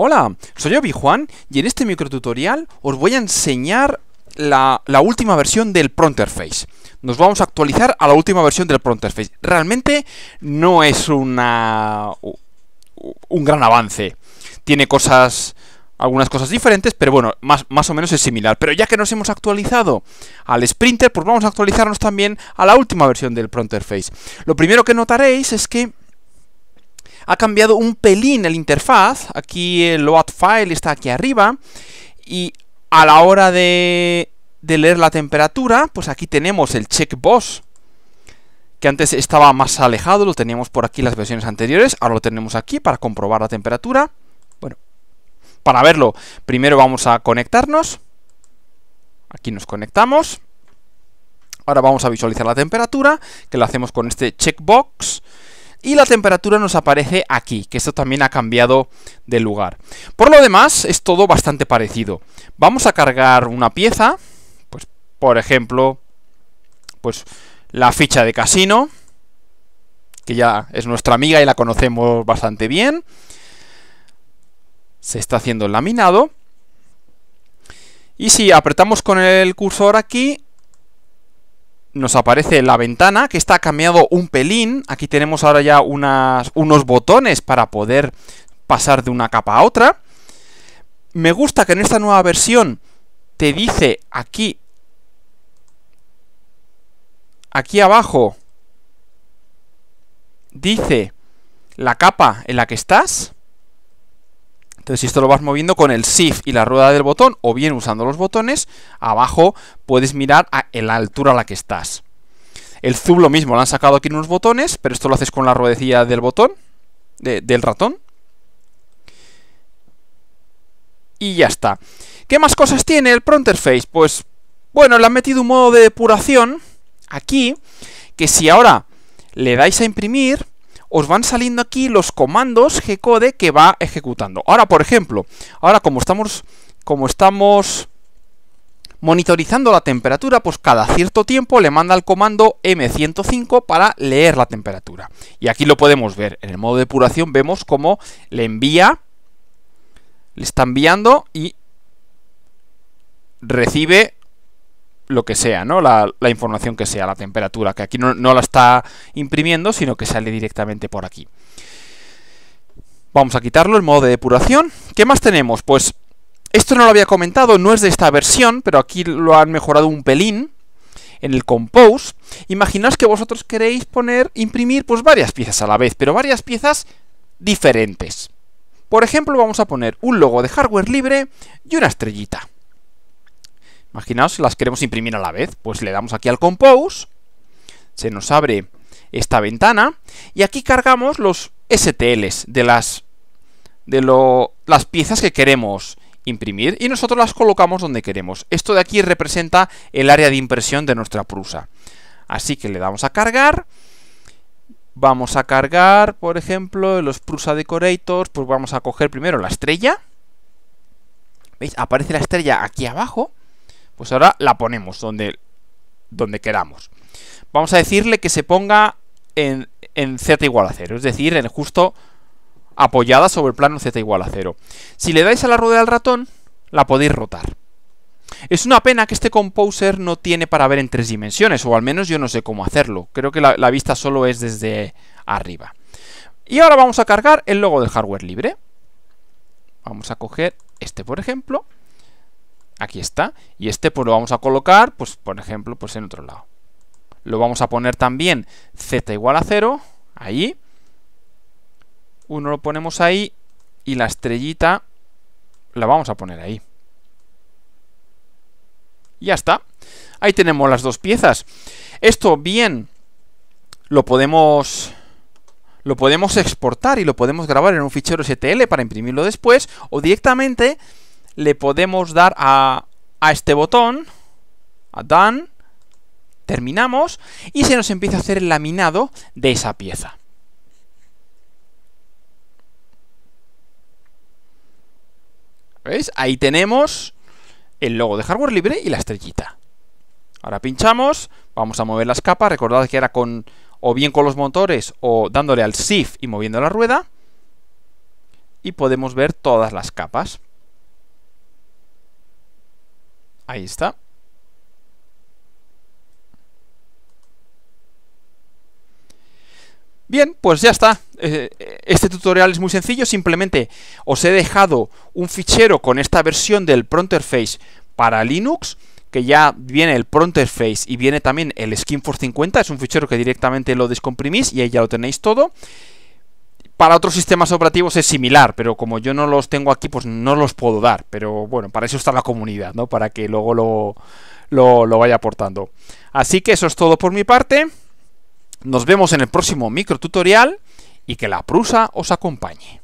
Hola, soy Obi Juan y en este microtutorial os voy a enseñar la, última versión del Pronterface. Nos vamos a actualizar a la última versión del Pronterface. Realmente no es una un gran avance. Tiene cosas algunas cosas diferentes, pero bueno, más, más o menos es similar. Pero ya que nos hemos actualizado al Sprinter, pues vamos a actualizarnos también a la última versión del Pronterface. Lo primero que notaréis es que ha cambiado un pelín el interfaz. Aquí el load file está aquí arriba. Y a la hora de, leer la temperatura, pues aquí tenemos el checkbox que antes estaba más alejado, lo teníamos por aquí las versiones anteriores, ahora lo tenemos aquí para comprobar la temperatura. Bueno, para verlo, primero vamos a conectarnos. Aquí nos conectamos. Ahora vamos a visualizar la temperatura, que lo hacemos con este checkbox y la temperatura nos aparece aquí, que esto también ha cambiado de lugar. Por lo demás, es todo bastante parecido. Vamos a cargar una pieza, pues por ejemplo, pues la ficha de casino, que ya es nuestra amiga y la conocemos bastante bien. Se está haciendo el laminado. Y si apretamos con el cursor aquí, nos aparece la ventana que está cambiado un pelín. Aquí tenemos ahora ya unas, unos botones para poder pasar de una capa a otra. Me gusta que en esta nueva versión te dice aquí, aquí abajo, dice la capa en la que estás. Entonces, si esto lo vas moviendo con el Shift y la rueda del botón, o bien usando los botones, abajo puedes mirar a la altura a la que estás. El zoom lo mismo, lo han sacado aquí en unos botones, pero esto lo haces con la ruedecilla del botón, del ratón. Y ya está. ¿Qué más cosas tiene el Pronterface? Pues, bueno, le han metido un modo de depuración aquí, que si ahora le dais a imprimir, os van saliendo aquí los comandos G-code que va ejecutando. Ahora, por ejemplo, ahora como estamos, como estamos monitorizando la temperatura, pues cada cierto tiempo le manda el comando M105 para leer la temperatura. Y aquí lo podemos ver. En el modo de depuración vemos cómo le envía, le está enviando y recibe lo que sea, ¿no? La, información que sea, la temperatura, que aquí no, la está imprimiendo, sino que sale directamente por aquí. Vamos a quitarlo, el modo de depuración. ¿Qué más tenemos? Pues esto no lo había comentado, no es de esta versión, pero aquí lo han mejorado un pelín en el Compose. Imaginaos que vosotros queréis poner, imprimir, pues varias piezas a la vez, pero varias piezas diferentes. Por ejemplo, vamos a poner un logo de hardware libre y una estrellita. Imaginaos si las queremos imprimir a la vez. Pues le damos aquí al Compose, se nos abre esta ventana y aquí cargamos los STLs de las de lo, las piezas que queremos imprimir y nosotros las colocamos donde queremos. Esto de aquí representa el área de impresión de nuestra prusa. Así que le damos a cargar. Vamos a cargar, por ejemplo, los Prusa Decorators, pues vamos a coger primero la estrella. ¿Veis? Aparece la estrella aquí abajo. Pues ahora la ponemos donde, donde queramos. Vamos a decirle que se ponga en, z igual a 0, es decir, en justo apoyada sobre el plano z igual a 0. Si le dais a la rueda del ratón, la podéis rotar. Es una pena que este composer no tiene para ver en tres dimensiones, o al menos yo no sé cómo hacerlo. Creo que la, la vista solo es desde arriba. Y ahora vamos a cargar el logo del hardware libre. Vamos a coger este, por ejemplo. Aquí está. Y este pues lo vamos a colocar, pues por ejemplo, pues en otro lado. Lo vamos a poner también z igual a 0, ahí. Uno lo ponemos ahí y la estrellita la vamos a poner ahí. Ya está. Ahí tenemos las dos piezas. Esto bien lo podemos lo podemos exportar y lo podemos grabar en un fichero STL para imprimirlo después o directamente le podemos dar a, este botón, a Done, terminamos, y se nos empieza a hacer el laminado de esa pieza. ¿Veis? Ahí tenemos el logo de hardware libre y la estrellita. Ahora pinchamos, vamos a mover las capas, recordad que era con o bien con los motores o dándole al Shift y moviendo la rueda y podemos ver todas las capas. Ahí está. Bien, pues ya está. Eh, eh, este tutorial es muy sencillo. Simplemente os he dejado un fichero con esta versión del Pronterface para Linux, que ya viene el Pronterface y viene también el Skin for 50. Es un fichero que directamente lo descomprimís y ahí ya lo tenéis todo para otros sistemas operativos es similar, pero como yo no los tengo aquí, pues no los puedo dar. Pero bueno, para eso está la comunidad, ¿no? Para que luego lo, lo, vaya aportando. Así que eso es todo por mi parte. Nos vemos en el próximo micro tutorial y que la prusa os acompañe.